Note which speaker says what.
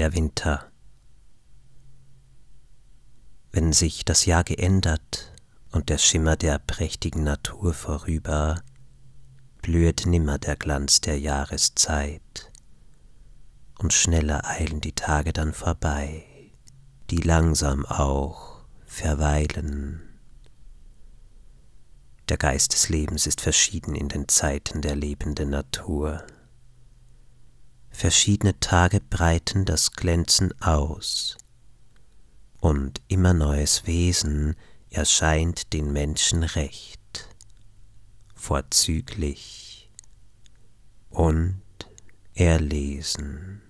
Speaker 1: der Winter. Wenn sich das Jahr geändert und der Schimmer der prächtigen Natur vorüber, blühet nimmer der Glanz der Jahreszeit, und schneller eilen die Tage dann vorbei, die langsam auch verweilen. Der Geist des Lebens ist verschieden in den Zeiten der lebenden Natur verschiedene Tage breiten das Glänzen aus, und immer neues Wesen erscheint den Menschen recht, vorzüglich und erlesen.